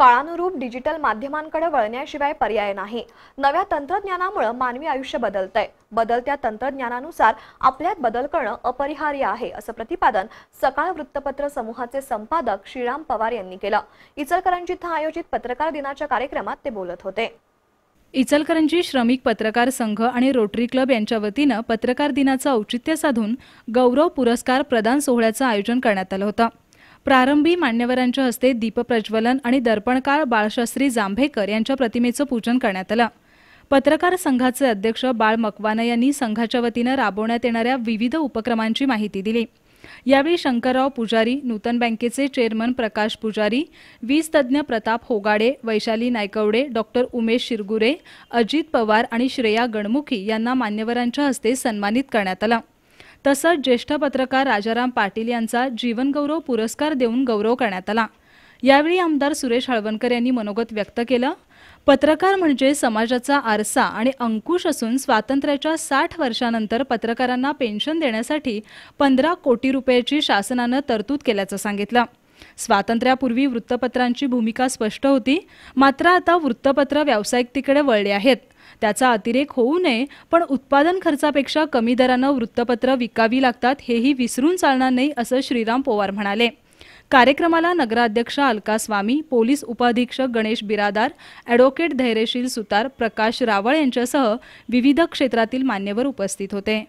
काळानुरूप डिजिटल माध्यमांकडे वळण्याशिवाय पर्याय नाही नव्या तंत्रज्ञानामुळे मानवी आयुष्य बदलतंय बदलत्या तंत्रज्ञानानुसार आपल्यात बदल करणं अपरिहार्य आहे असं प्रतिपादन सकाळ वृत्तपत्र समूहाचे संपादक श्रीराम पवार यांनी केलं इचलकरंजी इथं आयोजित पत्रकार दिनाच्या कार्यक्रमात ते बोलत होते इचलकरंजी श्रमिक पत्रकार संघ आणि रोटरी क्लब यांच्या वतीनं पत्रकार दिनाचं औचित्य साधून गौरव पुरस्कार प्रदान सोहळ्याचं आयोजन करण्यात आलं होतं प्रारंभी मान्यवरांच्या हस्ते दीपप्रज्वलन आणि दर्पणकार बाळशास्त्री जांभेकर यांच्या प्रतिमेचं पूजन करण्यात आलं पत्रकार संघाचे अध्यक्ष बाळ मकवाना यांनी संघाच्या वतीनं राबवण्यात येणाऱ्या विविध उपक्रमांची माहिती दिली यावेळी शंकरराव पुजारी नूतन बँकेचे चेअरमन प्रकाश पुजारी वीज तज्ज्ञ प्रताप होगाडे वैशाली नायकवडे डॉक्टर उमेश शिरगुरे अजित पवार आणि श्रेया गणमुखी यांना मान्यवरांच्या हस्ते सन्मानित करण्यात आलं तसंच ज्येष्ठ पत्रकार राजाराम पाटील यांचा जीवनगौरव पुरस्कार देऊन गौरव करण्यात आला यावेळी आमदार सुरेश हळवणकर यांनी मनोगत व्यक्त केलं पत्रकार म्हणजे समाजाचा आरसा आणि अंकुश असून स्वातंत्र्याच्या साठ वर्षानंतर पत्रकारांना पेन्शन देण्यासाठी पंधरा कोटी रुपयाची शासनानं तरतूद केल्याचं सांगितलं स्वातंत्र्यापूर्वी वृत्तपत्रांची भूमिका स्पष्ट होती मात्र आता वृत्तपत्र तिकडे वळले आहेत त्याचा अतिरेक होऊ नये पण उत्पादन खर्चापेक्षा कमी दरानं वृत्तपत्र विकावी लागतात हेही विसरून चालणार नाही असं श्रीराम पोवार म्हणाले कार्यक्रमाला नगराध्यक्ष अलका स्वामी पोलीस उपाधीक्षक गणेश बिरादार ॲडव्होकेट धैर्यशील सुतार प्रकाश रावळ यांच्यासह विविध क्षेत्रातील मान्यवर उपस्थित होते